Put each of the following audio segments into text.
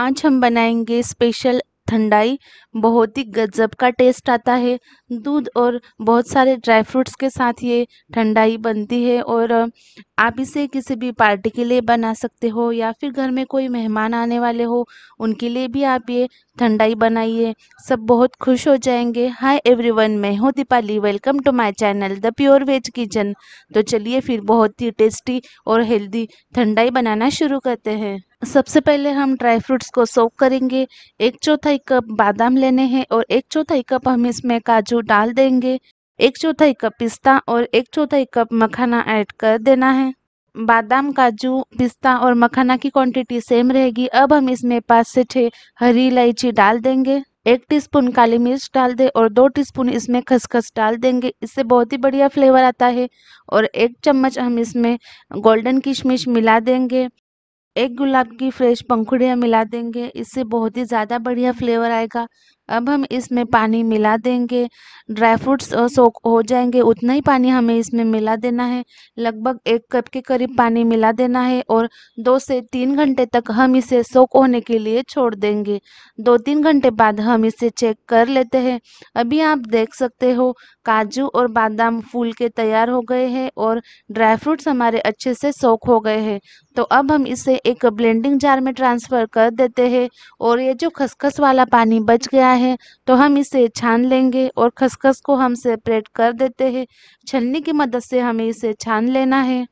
आज हम बनाएंगे स्पेशल ठंडाई बहुत ही गजब का टेस्ट आता है दूध और बहुत सारे ड्राई फ्रूट्स के साथ ये ठंडाई बनती है और आप इसे किसी भी पार्टी के लिए बना सकते हो या फिर घर में कोई मेहमान आने वाले हो उनके लिए भी आप ये ठंडाई बनाइए सब बहुत खुश हो जाएंगे हाय एवरीवन मैं हूँ Deepali welcome to my channel the pure veg kitchen तो चलिए फिर बहुत ही टेस्टी और हेल्दी ठंडाई बनाना शुरू करते हैं सबसे पहले हम ड्राई फ्रूट्स को सोक करेंगे एक चौथाई कप बादाम लेने हैं और एक चौथाई कप हम इसमें काजू डाल देंगे एक चौथाई कप पिस्ता और एक चौथाई कप मखाना ऐड कर देना है बादाम काजू पिस्ता और मखाना की क्वांटिटी सेम रहेगी अब हम इसमें पाँच से छः हरी इलायची डाल देंगे एक टीस्पून काली मिर्च डाल दें और दो टीस्पून इसमें खसखस डाल देंगे इससे बहुत ही बढ़िया फ्लेवर आता है और एक चम्मच हम इसमें गोल्डन किशमिश मिला देंगे एक गुलाब की फ्रेश पंखुड़ियाँ मिला देंगे इससे बहुत ही ज़्यादा बढ़िया फ्लेवर आएगा अब हम इसमें पानी मिला देंगे ड्राई फ्रूट्स सोख हो जाएंगे उतना ही पानी हमें इसमें मिला देना है लगभग एक कप के करीब पानी मिला देना है और दो से तीन घंटे तक हम इसे सोख होने के लिए छोड़ देंगे दो तीन घंटे बाद हम इसे चेक कर लेते हैं अभी आप देख सकते हो काजू और बादाम फूल के तैयार हो गए हैं और ड्राई फ्रूट्स हमारे अच्छे से सोख हो गए हैं तो अब हम इसे एक ब्लेंडिंग जार में ट्रांसफ़र कर देते हैं और ये जो खसखस वाला पानी बच गया है है तो हम इसे छान लेंगे और खसखस को हम सेपरेट कर देते हैं छलनी की मदद से हमें इसे छान लेना है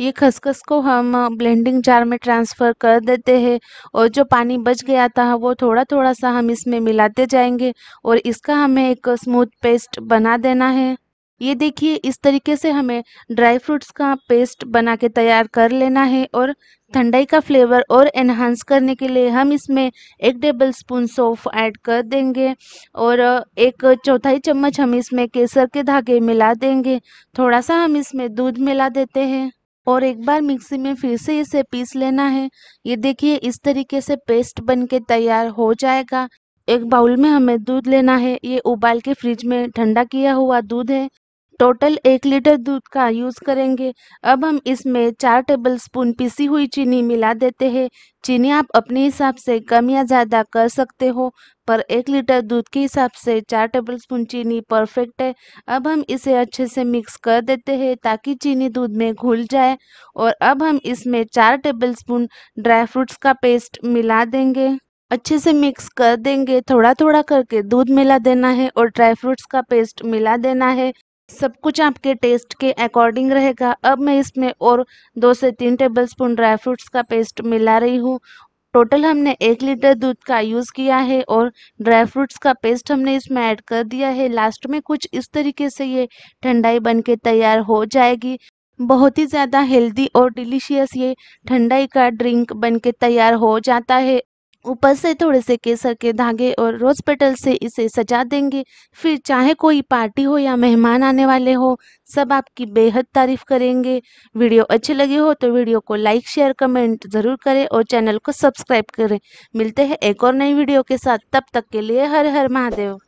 ये खसखस को हम ब्लेंडिंग जार में ट्रांसफ़र कर देते हैं और जो पानी बच गया था वो थोड़ा थोड़ा सा हम इसमें मिलाते जाएंगे और इसका हमें एक स्मूथ पेस्ट बना देना है ये देखिए इस तरीके से हमें ड्राई फ्रूट्स का पेस्ट बना के तैयार कर लेना है और ठंडाई का फ्लेवर और एनहांस करने के लिए हम इसमें एक टेबल स्पून सौफ ऐड कर देंगे और एक चौथाई चम्मच हम इसमें केसर के धागे मिला देंगे थोड़ा सा हम इसमें दूध मिला देते हैं और एक बार मिक्सी में फिर से इसे पीस लेना है ये देखिए इस तरीके से पेस्ट बन के तैयार हो जाएगा एक बाउल में हमें दूध लेना है ये उबाल के फ्रिज में ठंडा किया हुआ दूध है टोटल एक लीटर दूध का यूज़ करेंगे अब हम इसमें चार टेबल स्पून पिसी हुई चीनी मिला देते हैं चीनी आप अपने हिसाब से कम या ज़्यादा कर सकते हो पर एक लीटर दूध के हिसाब से चार टेबल स्पून चीनी परफेक्ट है अब हम इसे अच्छे से मिक्स कर देते हैं ताकि चीनी दूध में घुल जाए और अब हम इसमें चार टेबल स्पून ड्राई फ्रूट्स का पेस्ट मिला देंगे अच्छे से मिक्स कर देंगे थोड़ा थोड़ा करके दूध मिला देना है और ड्राई फ्रूट्स का पेस्ट मिला देना है सब कुछ आपके टेस्ट के अकॉर्डिंग रहेगा अब मैं इसमें और दो से तीन टेबल स्पून ड्राई फ्रूट्स का पेस्ट मिला रही हूँ टोटल हमने एक लीटर दूध का यूज़ किया है और ड्राई फ्रूट्स का पेस्ट हमने इसमें ऐड कर दिया है लास्ट में कुछ इस तरीके से ये ठंडाई बन के तैयार हो जाएगी बहुत ही ज़्यादा हेल्दी और डिलीशियस ये ठंडाई का ड्रिंक बन के तैयार हो जाता है ऊपर से थोड़े से केसर के धागे और रोज़ पेटल से इसे सजा देंगे फिर चाहे कोई पार्टी हो या मेहमान आने वाले हो सब आपकी बेहद तारीफ़ करेंगे वीडियो अच्छी लगी हो तो वीडियो को लाइक शेयर कमेंट ज़रूर करें और चैनल को सब्सक्राइब करें मिलते हैं एक और नई वीडियो के साथ तब तक के लिए हर हर महादेव